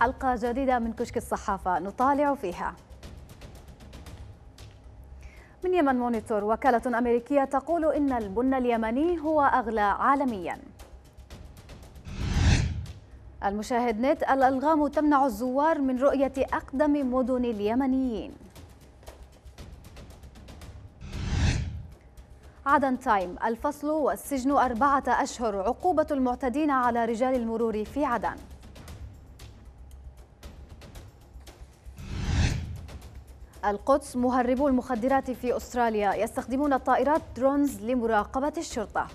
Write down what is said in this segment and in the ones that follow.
حلقة جديدة من كشك الصحافة نطالع فيها من يمن مونيتور وكالة أمريكية تقول إن البن اليمني هو أغلى عالمياً المشاهد نت الألغام تمنع الزوار من رؤية أقدم مدن اليمنيين عدن تايم الفصل والسجن أربعة أشهر عقوبة المعتدين على رجال المرور في عدن القدس مهربو المخدرات في أستراليا يستخدمون طائرات درونز لمراقبة الشرطة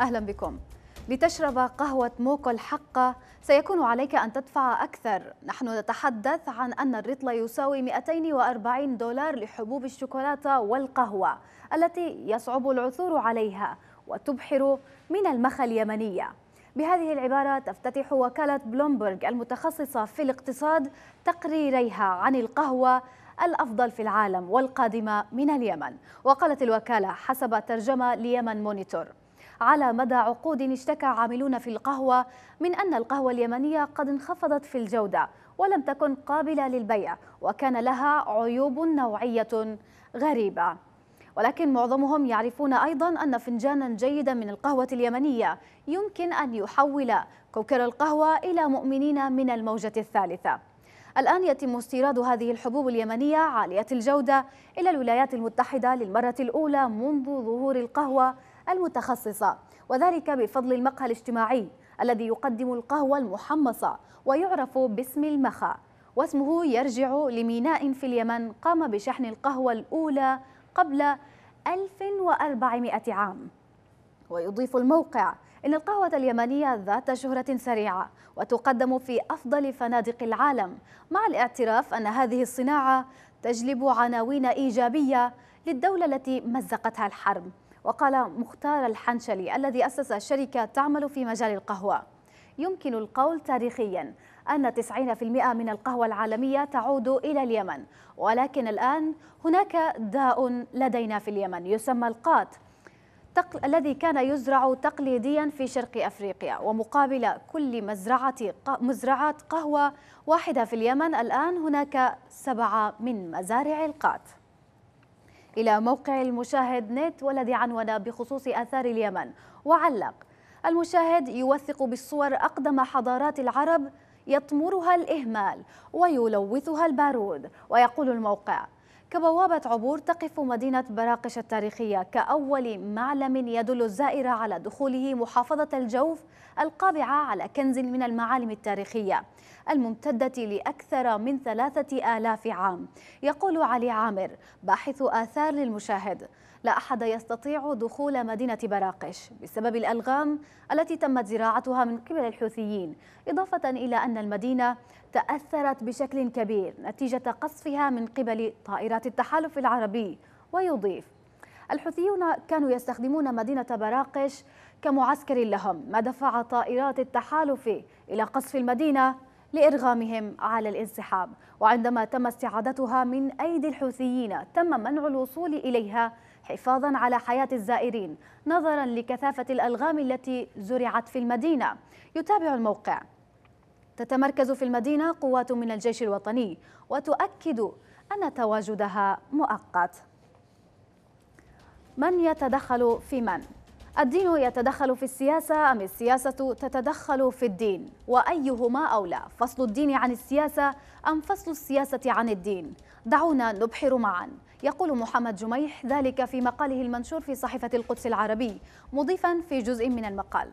أهلا بكم لتشرب قهوة موكو الحقة سيكون عليك أن تدفع أكثر نحن نتحدث عن أن الرطل يساوي 240 دولار لحبوب الشوكولاتة والقهوة التي يصعب العثور عليها وتبحر من المخا اليمنيه بهذه العبارة تفتتح وكالة بلومبرغ المتخصصة في الاقتصاد تقريريها عن القهوة الأفضل في العالم والقادمة من اليمن وقالت الوكالة حسب ترجمة ليمن مونيتور على مدى عقود اشتكى عاملون في القهوة من أن القهوة اليمنية قد انخفضت في الجودة ولم تكن قابلة للبيع وكان لها عيوب نوعية غريبة ولكن معظمهم يعرفون أيضا أن فنجانا جيدا من القهوة اليمنية يمكن أن يحول كوكر القهوة إلى مؤمنين من الموجة الثالثة الآن يتم استيراد هذه الحبوب اليمنية عالية الجودة إلى الولايات المتحدة للمرة الأولى منذ ظهور القهوة المتخصصة وذلك بفضل المقهى الاجتماعي الذي يقدم القهوة المحمصة ويعرف باسم المخا واسمه يرجع لميناء في اليمن قام بشحن القهوة الأولى قبل 1400 عام ويضيف الموقع إن القهوة اليمنية ذات شهرة سريعة وتقدم في أفضل فنادق العالم مع الاعتراف أن هذه الصناعة تجلب عناوين إيجابية للدولة التي مزقتها الحرب وقال مختار الحنشلي الذي أسس شركة تعمل في مجال القهوة يمكن القول تاريخياً أن 90% من القهوة العالمية تعود إلى اليمن ولكن الآن هناك داء لدينا في اليمن يسمى القات تقل... الذي كان يزرع تقليديا في شرق افريقيا ومقابل كل مزرعه ق... مزرعات قهوه واحده في اليمن الان هناك سبعه من مزارع القات. الى موقع المشاهد نت والذي عنون بخصوص اثار اليمن وعلق المشاهد يوثق بالصور اقدم حضارات العرب يطمرها الإهمال ويلوثها البارود ويقول الموقع كبوابة عبور تقف مدينة براقش التاريخية كأول معلم يدل الزائر على دخوله محافظة الجوف القابعة على كنز من المعالم التاريخية الممتدة لأكثر من ثلاثة آلاف عام يقول علي عامر باحث آثار للمشاهد لا أحد يستطيع دخول مدينة براقش بسبب الألغام التي تمت زراعتها من قبل الحوثيين إضافة إلى أن المدينة تأثرت بشكل كبير نتيجة قصفها من قبل طائرات التحالف العربي ويضيف الحوثيون كانوا يستخدمون مدينة براقش كمعسكر لهم ما دفع طائرات التحالف إلى قصف المدينة لإرغامهم على الانسحاب وعندما تم استعادتها من أيدي الحوثيين تم منع الوصول إليها حفاظا على حياة الزائرين نظرا لكثافة الألغام التي زرعت في المدينة يتابع الموقع تتمركز في المدينة قوات من الجيش الوطني وتؤكد أن تواجدها مؤقت من يتدخل في من؟ الدين يتدخل في السياسة أم السياسة تتدخل في الدين وأيهما أولى فصل الدين عن السياسة أم فصل السياسة عن الدين دعونا نبحر معا يقول محمد جميح ذلك في مقاله المنشور في صحيفة القدس العربي مضيفا في جزء من المقال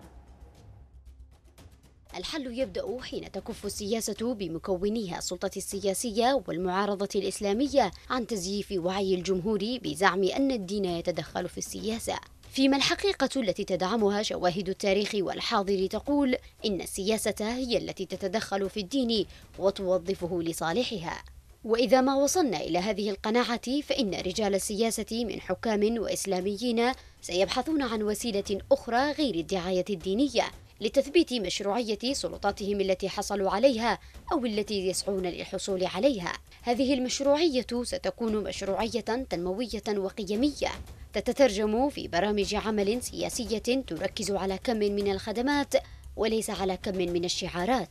الحل يبدأ حين تكف السياسة بمكونيها السلطة السياسية والمعارضة الإسلامية عن تزييف وعي الجمهور بزعم أن الدين يتدخل في السياسة فيما الحقيقة التي تدعمها شواهد التاريخ والحاضر تقول إن السياسة هي التي تتدخل في الدين وتوظفه لصالحها وإذا ما وصلنا إلى هذه القناعة فإن رجال السياسة من حكام وإسلاميين سيبحثون عن وسيلة أخرى غير الدعاية الدينية لتثبيت مشروعية سلطاتهم التي حصلوا عليها أو التي يسعون للحصول عليها. هذه المشروعية ستكون مشروعية تنموية وقيمية تتترجم في برامج عمل سياسية تركز على كم من الخدمات وليس على كم من الشعارات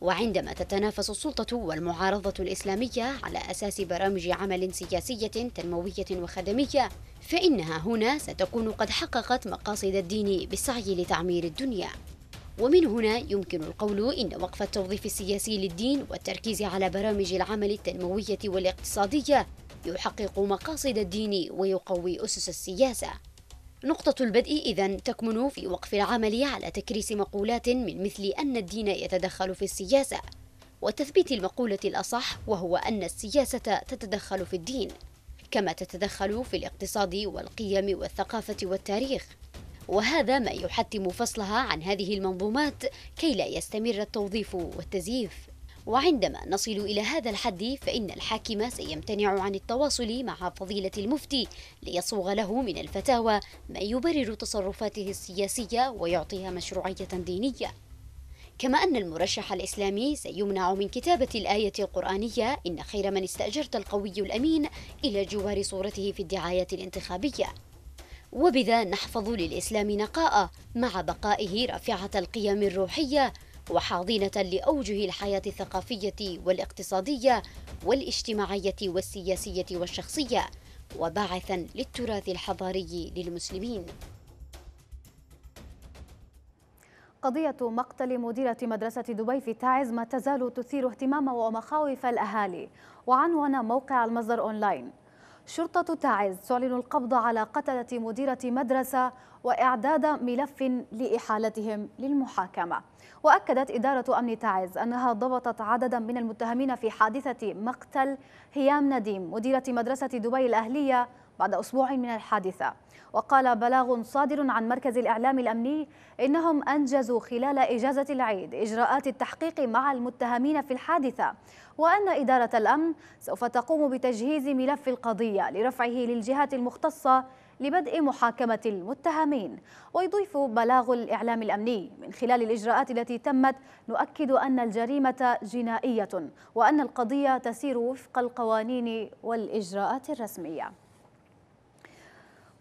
وعندما تتنافس السلطة والمعارضة الإسلامية على أساس برامج عمل سياسية تنموية وخدمية فإنها هنا ستكون قد حققت مقاصد الدين بالسعي لتعمير الدنيا ومن هنا يمكن القول إن وقف التوظيف السياسي للدين والتركيز على برامج العمل التنموية والاقتصادية يحقق مقاصد الدين ويقوي أسس السياسة نقطة البدء إذا تكمن في وقف العمل على تكريس مقولات من مثل أن الدين يتدخل في السياسة وتثبيت المقولة الأصح وهو أن السياسة تتدخل في الدين كما تتدخل في الاقتصاد والقيم والثقافة والتاريخ وهذا ما يحتم فصلها عن هذه المنظومات كي لا يستمر التوظيف والتزييف وعندما نصل إلى هذا الحد فإن الحاكم سيمتنع عن التواصل مع فضيلة المفتي ليصوغ له من الفتاوى ما يبرر تصرفاته السياسية ويعطيها مشروعية دينية كما أن المرشح الإسلامي سيمنع من كتابة الآية القرآنية إن خير من استأجرت القوي الأمين إلى جوار صورته في الدعايات الانتخابية وبذا نحفظ للإسلام نقاء مع بقائه رافعة القيم الروحية وحاضنة لأوجه الحياة الثقافية والاقتصادية والاجتماعية والسياسية والشخصية وباعثا للتراث الحضاري للمسلمين قضية مقتل مديرة مدرسة دبي في تعز ما تزال تثير اهتمام ومخاوف الأهالي وعنون موقع المصدر أونلاين شرطة تعز تعلن القبض على قتلة مديرة مدرسة وإعداد ملف لإحالتهم للمحاكمة وأكدت إدارة أمن تعز أنها ضبطت عددا من المتهمين في حادثة مقتل هيام نديم مديرة مدرسة دبي الأهلية بعد أسبوع من الحادثة وقال بلاغ صادر عن مركز الإعلام الأمني إنهم أنجزوا خلال إجازة العيد إجراءات التحقيق مع المتهمين في الحادثة وأن إدارة الأمن سوف تقوم بتجهيز ملف القضية لرفعه للجهات المختصة لبدء محاكمة المتهمين ويضيف بلاغ الإعلام الأمني من خلال الإجراءات التي تمت نؤكد أن الجريمة جنائية وأن القضية تسير وفق القوانين والإجراءات الرسمية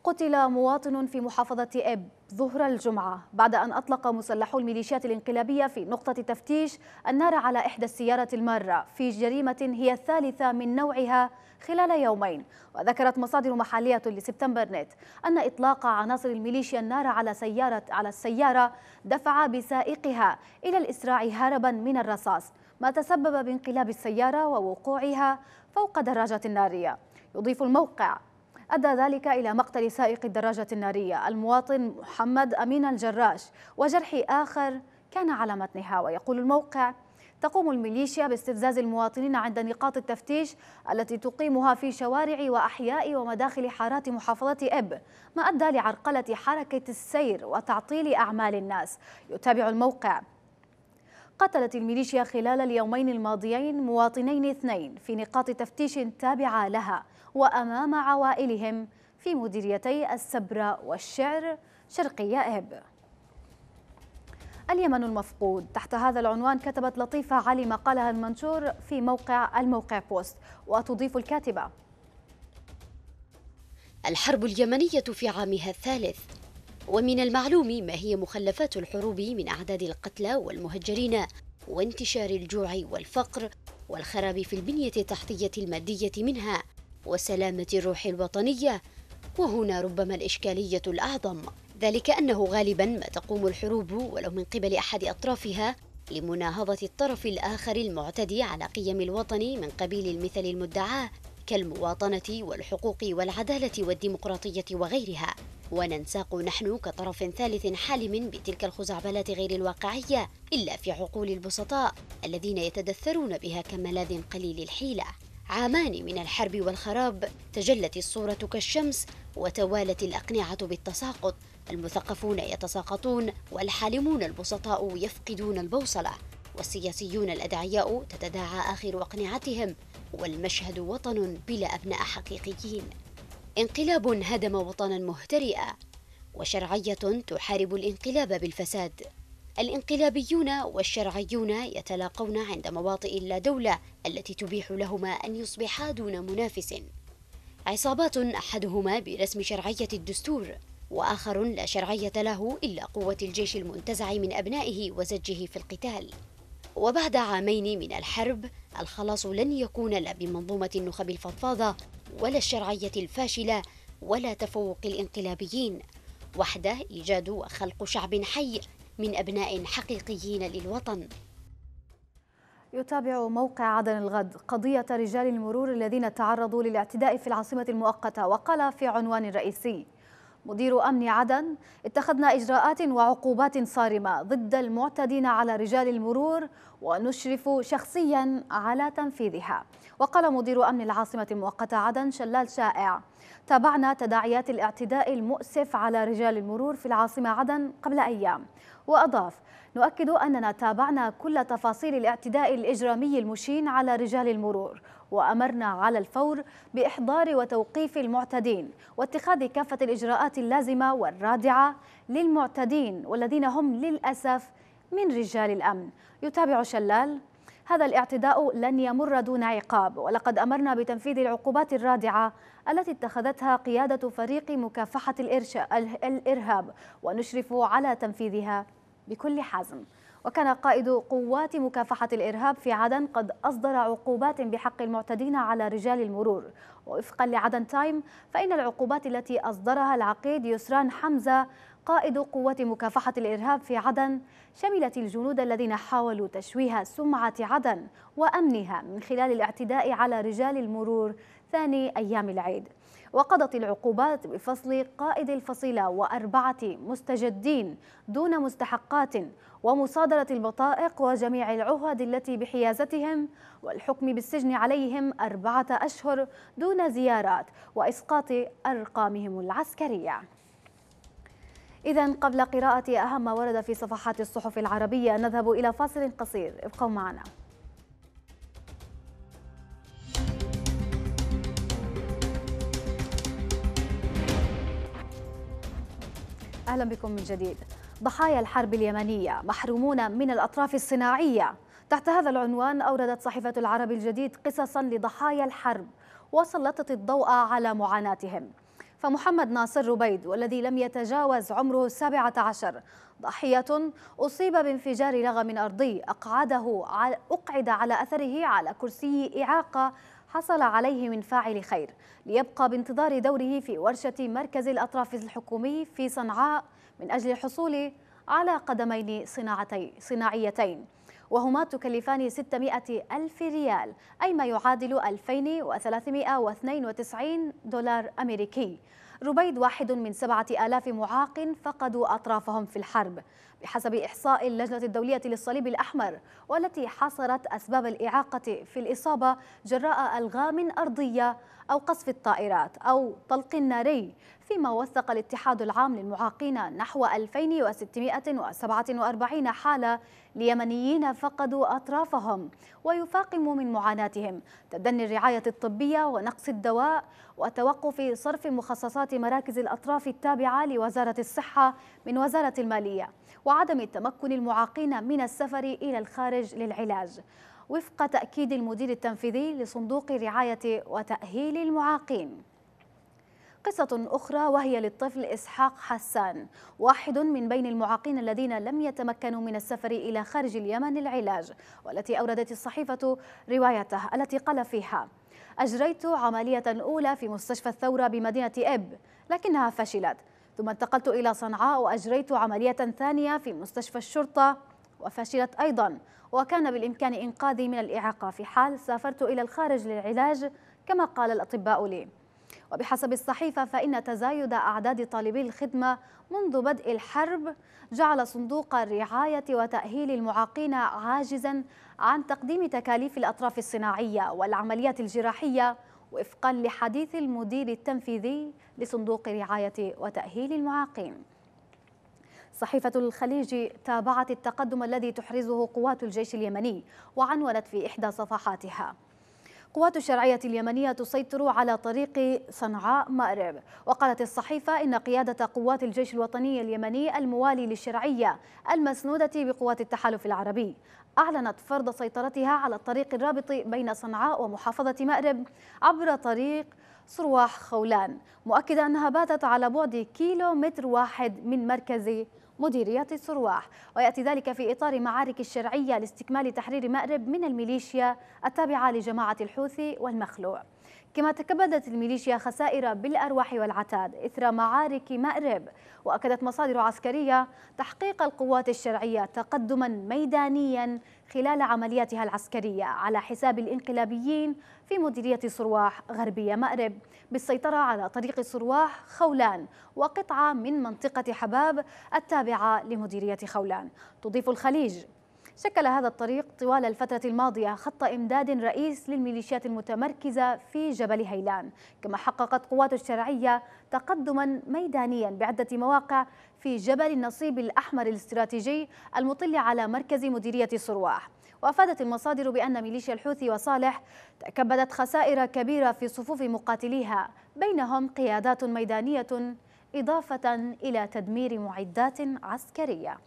قتل مواطن في محافظة إب ظهر الجمعة بعد أن أطلق مسلحو الميليشيات الانقلابية في نقطة تفتيش النار على إحدى السيارة المارة في جريمة هي الثالثة من نوعها خلال يومين وذكرت مصادر محلية لسبتمبر نت أن إطلاق عناصر الميليشيا النار على سيارة على السيارة دفع بسائقها إلى الإسراع هربا من الرصاص ما تسبب بانقلاب السيارة ووقوعها فوق دراجة نارية يضيف الموقع أدى ذلك إلى مقتل سائق الدراجة النارية المواطن محمد أمين الجراش وجرح آخر كان على متنها ويقول الموقع تقوم الميليشيا باستفزاز المواطنين عند نقاط التفتيش التي تقيمها في شوارع وأحياء ومداخل حارات محافظة إب ما أدى لعرقلة حركة السير وتعطيل أعمال الناس يتابع الموقع قتلت الميليشيا خلال اليومين الماضيين مواطنين اثنين في نقاط تفتيش تابعة لها وأمام عوائلهم في مديريتي السبرة والشعر شرقية إب اليمن المفقود تحت هذا العنوان كتبت لطيفة علي مقالها المنشور في موقع الموقع بوست وتضيف الكاتبة الحرب اليمنية في عامها الثالث ومن المعلوم ما هي مخلفات الحروب من أعداد القتلى والمهجرين وانتشار الجوع والفقر والخراب في البنية التحتية المادية منها وسلامة الروح الوطنية وهنا ربما الإشكالية الأعظم ذلك أنه غالبا ما تقوم الحروب ولو من قبل أحد أطرافها لمناهضة الطرف الآخر المعتدي على قيم الوطن من قبيل المثل المدعاه كالمواطنة والحقوق والعدالة والديمقراطية وغيرها وننساق نحن كطرف ثالث حالم بتلك الخزعبلات غير الواقعية إلا في عقول البسطاء الذين يتدثرون بها كملاذ قليل الحيلة عامان من الحرب والخراب تجلت الصورة كالشمس وتوالت الأقنعة بالتساقط المثقفون يتساقطون والحالمون البسطاء يفقدون البوصلة والسياسيون الأدعياء تتداعى آخر أقنعتهم والمشهد وطن بلا أبناء حقيقيين انقلاب هدم وطنا مهترئا وشرعية تحارب الانقلاب بالفساد الانقلابيون والشرعيون يتلاقون عند مواطئ لا دولة التي تبيح لهما أن يصبحا دون منافس عصابات أحدهما برسم شرعية الدستور وآخر لا شرعية له إلا قوة الجيش المنتزع من أبنائه وزجه في القتال وبعد عامين من الحرب الخلاص لن يكون لا بمنظومة النخب الفضفاضة ولا الشرعية الفاشلة ولا تفوق الانقلابيين وحده إيجاد وخلق شعب حي من أبناء حقيقيين للوطن يتابع موقع عدن الغد قضية رجال المرور الذين تعرضوا للاعتداء في العاصمة المؤقتة وقال في عنوان رئيسي مدير أمن عدن اتخذنا إجراءات وعقوبات صارمة ضد المعتدين على رجال المرور ونشرف شخصيا على تنفيذها وقال مدير أمن العاصمة المؤقتة عدن شلال شائع تابعنا تداعيات الاعتداء المؤسف على رجال المرور في العاصمة عدن قبل أيام وأضاف نؤكد أننا تابعنا كل تفاصيل الاعتداء الإجرامي المشين على رجال المرور وأمرنا على الفور بإحضار وتوقيف المعتدين واتخاذ كافة الإجراءات اللازمة والرادعة للمعتدين والذين هم للأسف من رجال الأمن يتابع شلال هذا الاعتداء لن يمر دون عقاب ولقد أمرنا بتنفيذ العقوبات الرادعة التي اتخذتها قيادة فريق مكافحة الإرهاب ونشرف على تنفيذها بكل حزم وكان قائد قوات مكافحة الإرهاب في عدن قد أصدر عقوبات بحق المعتدين على رجال المرور ووفقا لعدن تايم فإن العقوبات التي أصدرها العقيد يسران حمزة قائد قوة مكافحة الإرهاب في عدن شملت الجنود الذين حاولوا تشويه سمعة عدن وأمنها من خلال الاعتداء على رجال المرور ثاني أيام العيد وقضت العقوبات بفصل قائد الفصيلة وأربعة مستجدين دون مستحقات ومصادرة البطائق وجميع العهد التي بحيازتهم والحكم بالسجن عليهم أربعة أشهر دون زيارات وإسقاط أرقامهم العسكرية إذا قبل قراءة أهم ما ورد في صفحات الصحف العربية نذهب إلى فاصل قصير ابقوا معنا أهلا بكم من جديد ضحايا الحرب اليمنية محرومون من الأطراف الصناعية تحت هذا العنوان أوردت صحيفة العرب الجديد قصصا لضحايا الحرب وسلطت الضوء على معاناتهم فمحمد ناصر ربيد والذي لم يتجاوز عمره 17 ضحية أصيب بانفجار لغم أرضي أقعده أقعد على أثره على كرسي إعاقة حصل عليه من فاعل خير ليبقى بانتظار دوره في ورشة مركز الأطراف الحكومي في صنعاء من أجل الحصول على قدمين صناعتي صناعيتين وهما تكلفان 600 ألف ريال أي ما يعادل 2392 دولار أمريكي ربيد واحد من سبعة آلاف معاق فقدوا أطرافهم في الحرب بحسب إحصاء اللجنة الدولية للصليب الأحمر والتي حصرت أسباب الإعاقة في الإصابة جراء ألغام أرضية أو قصف الطائرات أو طلق ناري فيما وثق الاتحاد العام للمعاقين نحو 2647 حالة ليمنيين فقدوا أطرافهم ويفاقم من معاناتهم تدني الرعاية الطبية ونقص الدواء وتوقف صرف مخصصات مراكز الأطراف التابعة لوزارة الصحة من وزارة المالية وعدم تمكن المعاقين من السفر إلى الخارج للعلاج وفق تأكيد المدير التنفيذي لصندوق رعاية وتأهيل المعاقين قصة أخرى وهي للطفل إسحاق حسان واحد من بين المعاقين الذين لم يتمكنوا من السفر إلى خارج اليمن للعلاج والتي أوردت الصحيفة روايته التي قال فيها أجريت عملية أولى في مستشفى الثورة بمدينة إب لكنها فشلت ثم انتقلت إلى صنعاء وأجريت عملية ثانية في مستشفى الشرطة وفشلت أيضا وكان بالإمكان إنقاذي من الإعاقة في حال سافرت إلى الخارج للعلاج كما قال الأطباء لي وبحسب الصحيفة فإن تزايد أعداد طالبي الخدمة منذ بدء الحرب جعل صندوق الرعاية وتأهيل المعاقين عاجزا عن تقديم تكاليف الأطراف الصناعية والعمليات الجراحية وفقا لحديث المدير التنفيذي لصندوق رعاية وتأهيل المعاقين صحيفة الخليج تابعت التقدم الذي تحرزه قوات الجيش اليمني وعنونت في إحدى صفحاتها قوات الشرعية اليمنية تسيطر على طريق صنعاء مأرب وقالت الصحيفة إن قيادة قوات الجيش الوطني اليمني الموالي للشرعية المسنودة بقوات التحالف العربي أعلنت فرض سيطرتها على الطريق الرابط بين صنعاء ومحافظة مأرب عبر طريق صرواح خولان مؤكدة أنها باتت على بعد كيلو متر واحد من مركز مديرية الصرواح ويأتي ذلك في إطار معارك الشرعية لاستكمال تحرير مأرب من الميليشيا التابعة لجماعة الحوثي والمخلوع كما تكبدت الميليشيا خسائر بالأرواح والعتاد إثر معارك مأرب وأكدت مصادر عسكرية تحقيق القوات الشرعية تقدما ميدانيا خلال عملياتها العسكرية على حساب الإنقلابيين في مديرية صرواح غربية مأرب بالسيطرة على طريق صرواح خولان وقطعة من منطقة حباب التابعة لمديرية خولان تضيف الخليج شكل هذا الطريق طوال الفترة الماضية خط إمداد رئيس للميليشيات المتمركزة في جبل هيلان كما حققت قوات الشرعية تقدما ميدانيا بعدة مواقع في جبل النصيب الأحمر الاستراتيجي المطل على مركز مديرية صرواح وأفادت المصادر بأن ميليشيا الحوثي وصالح تكبدت خسائر كبيرة في صفوف مقاتليها بينهم قيادات ميدانية إضافة إلى تدمير معدات عسكرية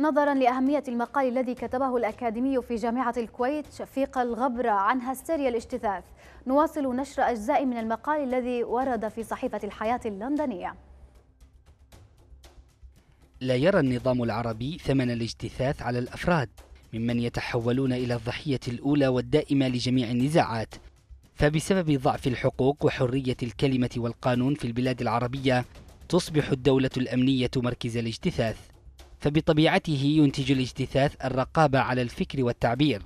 نظرا لأهمية المقال الذي كتبه الأكاديمي في جامعة الكويت شفيق الغبرة عن هستيريا الاجتثاث نواصل نشر أجزاء من المقال الذي ورد في صحيفة الحياة اللندنية لا يرى النظام العربي ثمن الاجتثاث على الأفراد ممن يتحولون إلى الضحية الأولى والدائمة لجميع النزاعات فبسبب ضعف الحقوق وحرية الكلمة والقانون في البلاد العربية تصبح الدولة الأمنية مركز الاجتثاث فبطبيعته ينتج الاجتثاث الرقابة على الفكر والتعبير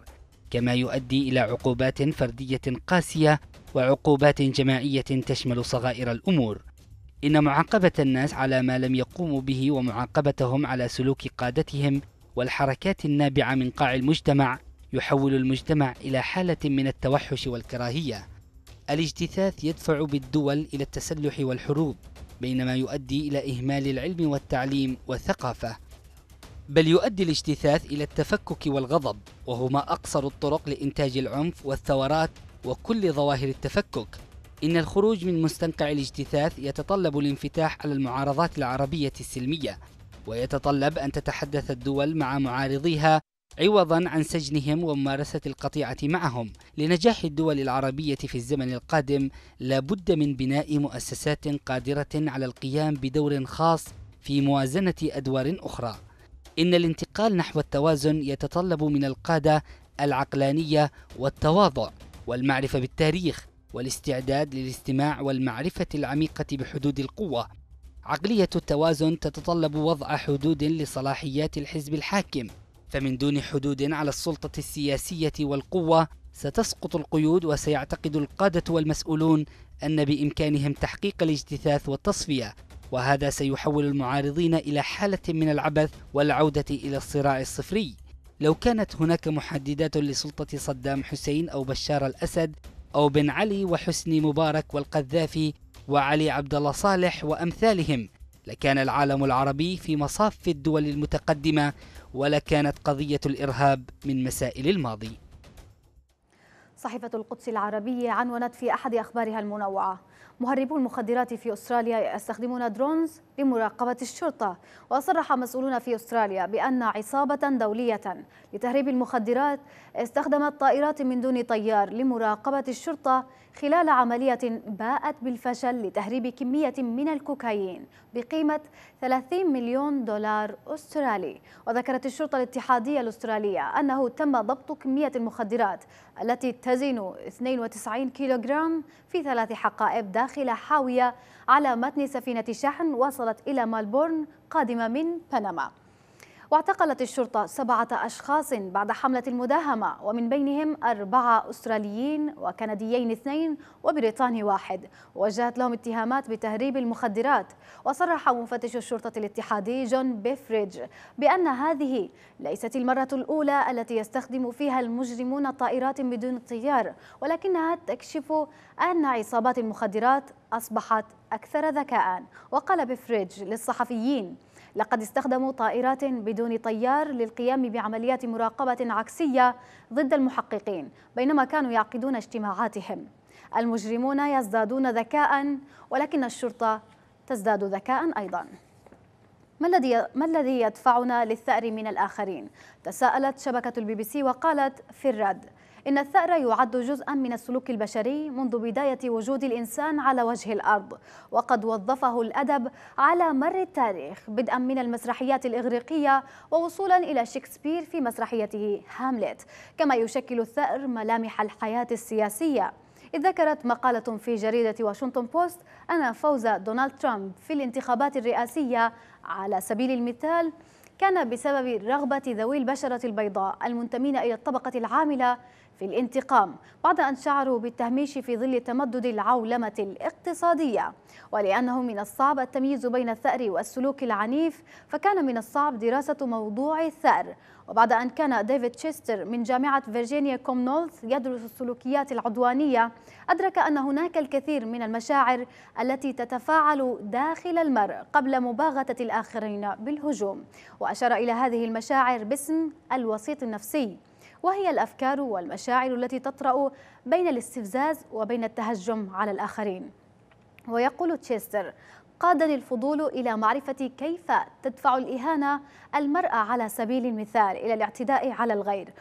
كما يؤدي إلى عقوبات فردية قاسية وعقوبات جماعية تشمل صغائر الأمور إن معاقبة الناس على ما لم يقوموا به ومعاقبتهم على سلوك قادتهم والحركات النابعة من قاع المجتمع يحول المجتمع إلى حالة من التوحش والكراهية الاجتثاث يدفع بالدول إلى التسلح والحروب بينما يؤدي إلى إهمال العلم والتعليم والثقافة بل يؤدي الاجتثاث إلى التفكك والغضب وهما أقصر الطرق لإنتاج العنف والثورات وكل ظواهر التفكك إن الخروج من مستنقع الاجتثاث يتطلب الانفتاح على المعارضات العربية السلمية ويتطلب أن تتحدث الدول مع معارضيها عوضا عن سجنهم وممارسة القطيعة معهم لنجاح الدول العربية في الزمن القادم لابد من بناء مؤسسات قادرة على القيام بدور خاص في موازنة أدوار أخرى إن الانتقال نحو التوازن يتطلب من القادة العقلانية والتواضع والمعرفة بالتاريخ والاستعداد للاستماع والمعرفة العميقة بحدود القوة. عقلية التوازن تتطلب وضع حدود لصلاحيات الحزب الحاكم، فمن دون حدود على السلطة السياسية والقوة ستسقط القيود وسيعتقد القادة والمسؤولون أن بإمكانهم تحقيق الاجتثاث والتصفية وهذا سيحول المعارضين إلى حالة من العبث والعودة إلى الصراع الصفري لو كانت هناك محددات لسلطة صدام حسين أو بشار الأسد أو بن علي وحسني مبارك والقذافي وعلي عبد الله صالح وأمثالهم لكان العالم العربي في مصاف الدول المتقدمة ولكانت قضية الإرهاب من مسائل الماضي صحيفة القدس العربية عنونت في أحد أخبارها المنوعة مهربو المخدرات في أستراليا يستخدمون درونز لمراقبة الشرطة وصرح مسؤولون في أستراليا بأن عصابة دولية لتهريب المخدرات استخدمت طائرات من دون طيار لمراقبة الشرطة خلال عملية باءت بالفشل لتهريب كمية من الكوكايين بقيمة 30 مليون دولار أسترالي وذكرت الشرطة الاتحادية الأسترالية أنه تم ضبط كمية المخدرات التي تزن 92 كيلوغرام في ثلاث حقائب داخل حاوية على متن سفينة شحن وصلت إلى ملبورن قادمة من بنما واعتقلت الشرطة سبعة أشخاص بعد حملة المداهمة ومن بينهم أربعة أستراليين وكنديين اثنين وبريطاني واحد وجهت لهم اتهامات بتهريب المخدرات وصرح مفتش الشرطة الاتحادي جون بيفريدج بأن هذه ليست المرة الأولى التي يستخدم فيها المجرمون طائرات بدون طيار ولكنها تكشف أن عصابات المخدرات أصبحت أكثر ذكاء وقال بفريدج للصحفيين لقد استخدموا طائرات بدون طيار للقيام بعمليات مراقبة عكسية ضد المحققين بينما كانوا يعقدون اجتماعاتهم المجرمون يزدادون ذكاء ولكن الشرطة تزداد ذكاء أيضا ما الذي ما الذي يدفعنا للثأر من الآخرين؟ تساءلت شبكة البي بي سي وقالت في الرد إن الثأر يعد جزءا من السلوك البشري منذ بداية وجود الإنسان على وجه الأرض وقد وظفه الأدب على مر التاريخ بدءا من المسرحيات الإغريقية ووصولا إلى شكسبير في مسرحيته هاملت كما يشكل الثأر ملامح الحياة السياسية إذ ذكرت مقالة في جريدة واشنطن بوست أن فوز دونالد ترامب في الانتخابات الرئاسية على سبيل المثال كان بسبب رغبة ذوي البشرة البيضاء المنتمين إلى الطبقة العاملة في الانتقام بعد أن شعروا بالتهميش في ظل تمدد العولمة الاقتصادية ولأنه من الصعب التمييز بين الثأر والسلوك العنيف فكان من الصعب دراسة موضوع الثأر وبعد أن كان ديفيد تشستر من جامعة فيرجينيا كومنولث يدرس السلوكيات العدوانية أدرك أن هناك الكثير من المشاعر التي تتفاعل داخل المرء قبل مباغتة الآخرين بالهجوم وأشار إلى هذه المشاعر باسم الوسيط النفسي وهي الأفكار والمشاعر التي تطرأ بين الاستفزاز وبين التهجم على الآخرين ويقول تشيستر قادني الفضول إلى معرفة كيف تدفع الإهانة المرأة على سبيل المثال إلى الاعتداء على الغير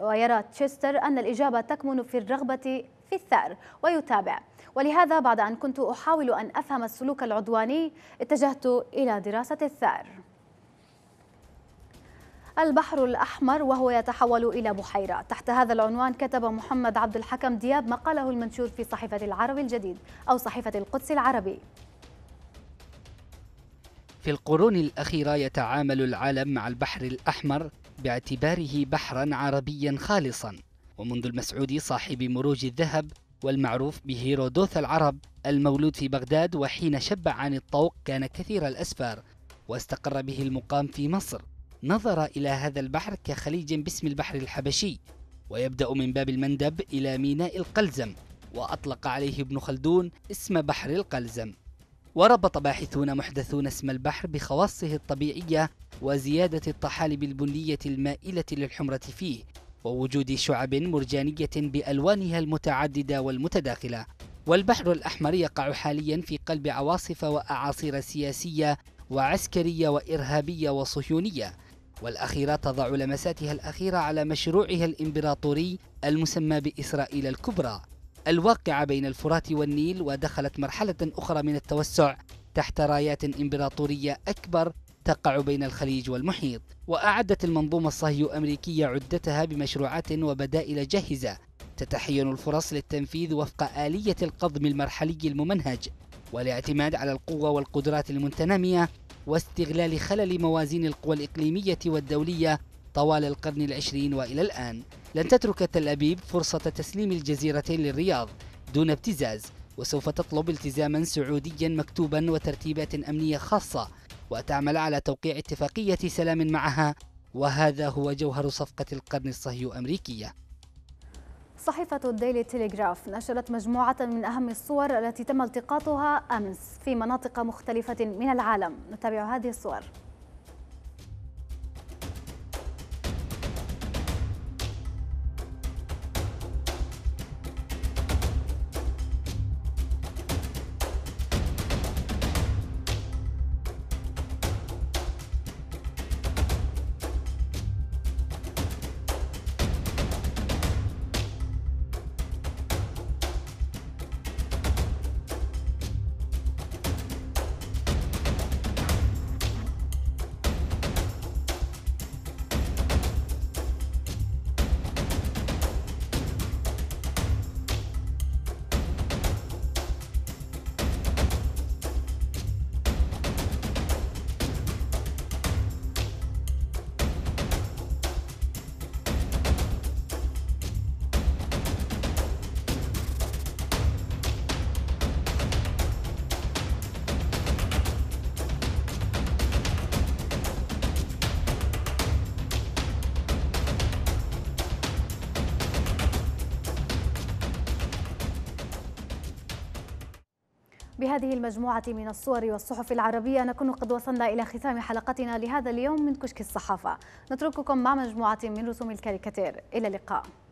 ويرى تشيستر أن الإجابة تكمن في الرغبة في الثأر ويتابع ولهذا بعد أن كنت أحاول أن أفهم السلوك العدواني اتجهت إلى دراسة الثأر البحر الأحمر وهو يتحول إلى بحيرة تحت هذا العنوان كتب محمد عبد الحكم دياب مقاله المنشور في صحيفة العربي الجديد أو صحيفة القدس العربي في القرون الأخيرة يتعامل العالم مع البحر الأحمر باعتباره بحرا عربيا خالصا ومنذ المسعودي صاحب مروج الذهب والمعروف بهيرودوث العرب المولود في بغداد وحين شب عن الطوق كان كثير الأسفار واستقر به المقام في مصر نظر إلى هذا البحر كخليج باسم البحر الحبشي ويبدأ من باب المندب إلى ميناء القلزم وأطلق عليه ابن خلدون اسم بحر القلزم وربط باحثون محدثون اسم البحر بخواصه الطبيعية وزيادة الطحالب البنية المائلة للحمرة فيه ووجود شعب مرجانية بألوانها المتعددة والمتداخلة والبحر الأحمر يقع حاليا في قلب عواصف وأعاصير سياسية وعسكرية وإرهابية وصهيونية والأخيرة تضع لمساتها الأخيرة على مشروعها الإمبراطوري المسمى بإسرائيل الكبرى الواقعة بين الفرات والنيل ودخلت مرحلة أخرى من التوسع تحت رايات إمبراطورية أكبر تقع بين الخليج والمحيط وأعدت المنظومة الصهيو أمريكية عدتها بمشروعات وبدائل جاهزة تتحين الفرص للتنفيذ وفق آلية القضم المرحلي الممنهج والاعتماد على القوة والقدرات المتنامية واستغلال خلل موازين القوى الإقليمية والدولية طوال القرن العشرين وإلى الآن لن تترك تل أبيب فرصة تسليم الجزيرتين للرياض دون ابتزاز وسوف تطلب التزاما سعوديا مكتوبا وترتيبات أمنية خاصة وتعمل على توقيع اتفاقية سلام معها وهذا هو جوهر صفقة القرن الصهيو أمريكية صحيفة الديلي تيليغراف نشرت مجموعة من أهم الصور التي تم التقاطها أمس في مناطق مختلفة من العالم نتابع هذه الصور بهذه المجموعة من الصور والصحف العربية نكون قد وصلنا إلى ختام حلقتنا لهذا اليوم من كشك الصحافة نترككم مع مجموعة من رسوم الكاريكاتير إلى اللقاء